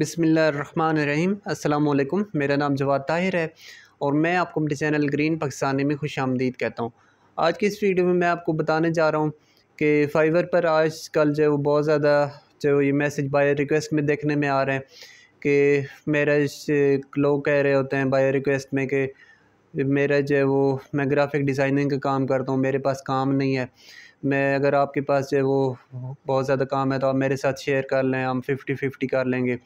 बिसमीम् अल्लाम मेरा नाम जवाद ताहिर है और मैं आपको अपने चैनल ग्रीन पाकिस्तानी में खुश आमदीद कहता हूँ आज की इस वीडियो में मैं आपको बताने जा रहा हूँ कि फ़ाइवर पर आज कल जो है वो बहुत ज़्यादा जो ये मैसेज बाय रिक्वेस्ट में देखने में आ रहे हैं कि मेरा लोग कह रहे होते हैं बाय रिक्वेस्ट में कि मेरा जो है वो मैं ग्राफिक डिज़ाइनिंग का काम करता हूँ मेरे पास काम नहीं है मैं अगर आपके पास जो है वो बहुत ज़्यादा काम है तो आप मेरे साथ शेयर कर लें हम फिफ्टी फिफ्टी कर लेंगे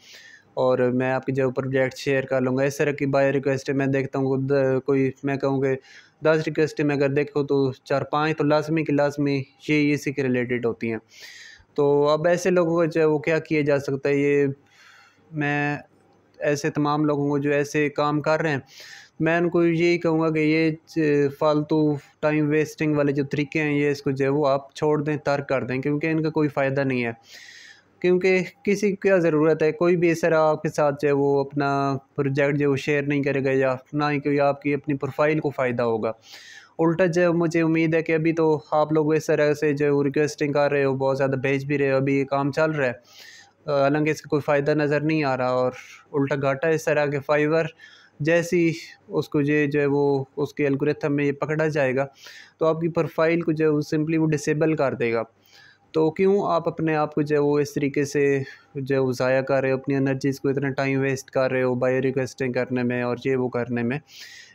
और मैं आपके जो प्रोजेक्ट शेयर कर लूँगा इस तरह की बाय रिक्वेस्ट मैं देखता हूँ कोई मैं कहूँ कि दस रिक्वेस्ट में अगर देखो तो चार पाँच तो लाजमी की लाजमी ये इसी के रिलेटेड होती हैं तो अब ऐसे लोगों को जो है वो क्या किया जा सकता है ये मैं ऐसे तमाम लोगों को जो ऐसे काम कर रहे हैं मैं उनको यही कहूँगा कि ये फालतू टाइम वेस्टिंग वाले जो तरीके हैं ये इसको जो है वो आप छोड़ दें तर्क कर दें क्योंकि इनका कोई फ़ायदा नहीं है क्योंकि किसी क्या ज़रूरत है कोई भी सर आपके साथ जो है वो अपना प्रोजेक्ट जो वो शेयर नहीं करेगा या ना ही कोई आपकी अपनी प्रोफाइल को फ़ायदा होगा उल्टा जो मुझे उम्मीद है कि अभी तो आप लोग इस तरह से जो रिक्वेस्टिंग कर रहे हो बहुत ज़्यादा भेज भी रहे हो अभी काम चल रहा है हालांकि इसका कोई फ़ायदा नज़र नहीं आ रहा और उल्टा घाटा इस तरह के फाइवर जैसे ही उसको ये जो है वो उसके एल्गोरिथम में ये पकड़ा जाएगा तो आपकी प्रोफाइल को जो है वो सिंपली वो डिसेबल कर देगा तो क्यों आप अपने आप को जो है वो इस तरीके से जो है वो ज़ाया कर रहे हो अपनी एनर्जीज़ को इतना टाइम वेस्ट कर रहे हो बायो रिक्वेस्टिंग करने में और ये वो करने में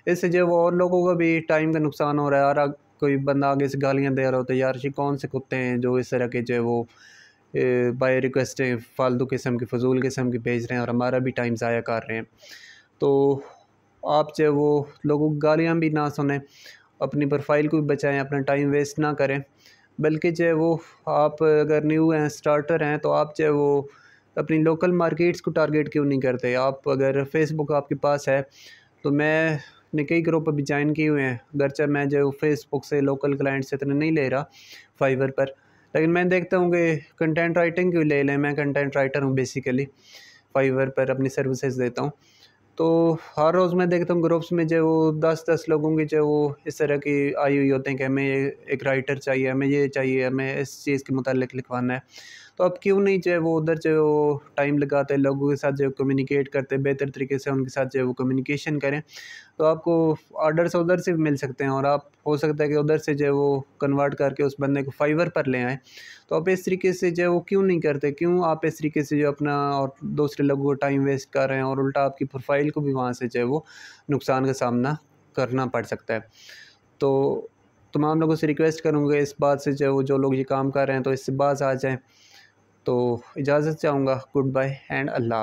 इससे जो वो और लोगों का भी टाइम का नुकसान हो रहा है और कोई बंदा आगे से गालियाँ दे रहा हो तो यार ये कौन से कुत्ते हैं जो इस तरह के जो है वो बायो रिक्वेस्टें फालतू किस्म की फजूल किस्म की भेज रहे हैं और हमारा भी टाइम ज़ाया कर रहे हैं तो आप जो वो लोगों की गालियाँ भी ना सुने अपनी प्रोफाइल को भी बचाएँ अपना टाइम वेस्ट ना करें बल्कि जो वो आप अगर न्यू हैं स्टार्टर हैं तो आप जो वो अपनी लोकल मार्केट्स को टारगेट क्यों नहीं करते आप अगर फेसबुक आपके पास है तो मैं ने कई ग्रुप अभी ज्वाइन किए हुए हैं अगरचे मैं जो फेसबुक से लोकल क्लाइंट से इतना नहीं ले रहा फाइवर पर लेकिन मैं देखता हूँ कि कंटेंट राइटिंग क्यों ले लें मैं कंटेंट राइटर हूँ बेसिकली फाइवर पर अपनी सर्विसेज देता हूँ तो हर रोज़ मैं देखता हूँ ग्रुप्स में जो वो दस दस लोगों की जो वो इस तरह की आई हुई होते हैं कि हमें एक राइटर चाहिए हमें ये चाहिए हमें इस चीज़ के मुतालिक लिखवाना है तो अब क्यों नहीं जो वो उधर जो टाइम लगाते लोगों के साथ जो कम्युनिकेट करते बेहतर तरीके से उनके साथ जो वो कम्युनिकेशन करें तो आपको से उधर से मिल सकते हैं और आप हो सकता है कि उधर से जो वो कन्वर्ट करके उस बंदे को फाइवर पर ले आएँ तो आप इस तरीके से जो वो क्यों नहीं करते क्यों आप इस तरीके से जो अपना और दूसरे लोगों को टाइम वेस्ट कर रहे हैं और उल्टा आपकी प्रोफाइल इसराइल को भी वहाँ से जो है वो नुकसान का सामना करना पड़ सकता है तो तमाम लोगों से रिक्वेस्ट करूँगा इस बात से जो जो लोग ये काम कर रहे हैं तो इससे बाज आ जाएँ तो इजाज़त चाहूँगा गुड बाय एंड अल्लाह